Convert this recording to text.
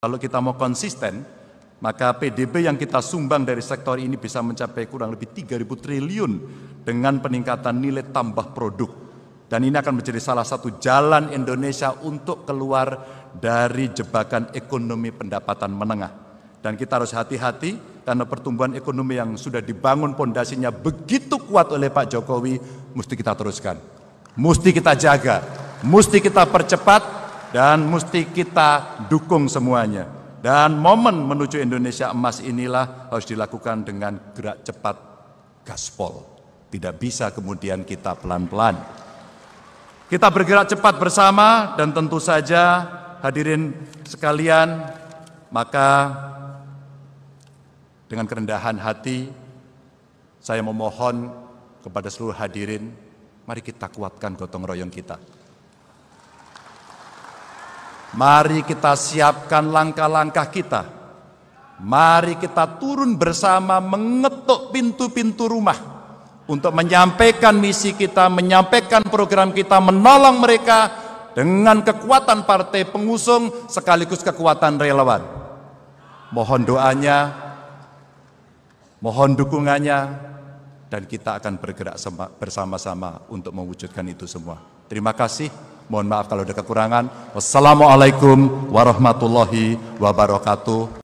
Kalau kita mau konsisten, maka PDB yang kita sumbang dari sektor ini bisa mencapai kurang lebih 3.000 triliun dengan peningkatan nilai tambah produk. Dan ini akan menjadi salah satu jalan Indonesia untuk keluar dari jebakan ekonomi pendapatan menengah. Dan kita harus hati-hati karena pertumbuhan ekonomi yang sudah dibangun pondasinya begitu kuat oleh Pak Jokowi, mesti kita teruskan. Mesti kita jaga, mesti kita percepat, dan mesti kita dukung semuanya. Dan momen menuju Indonesia emas inilah harus dilakukan dengan gerak cepat gaspol. Tidak bisa kemudian kita pelan-pelan. Kita bergerak cepat bersama dan tentu saja hadirin sekalian, maka dengan kerendahan hati saya memohon kepada seluruh hadirin, mari kita kuatkan gotong royong kita. Mari kita siapkan langkah-langkah kita. Mari kita turun bersama mengetuk pintu-pintu rumah untuk menyampaikan misi kita, menyampaikan program kita, menolong mereka dengan kekuatan partai pengusung sekaligus kekuatan relawan. Mohon doanya, mohon dukungannya, dan kita akan bergerak bersama-sama untuk mewujudkan itu semua. Terima kasih. Mohon maaf kalau ada kekurangan. Wassalamualaikum warahmatullahi wabarakatuh.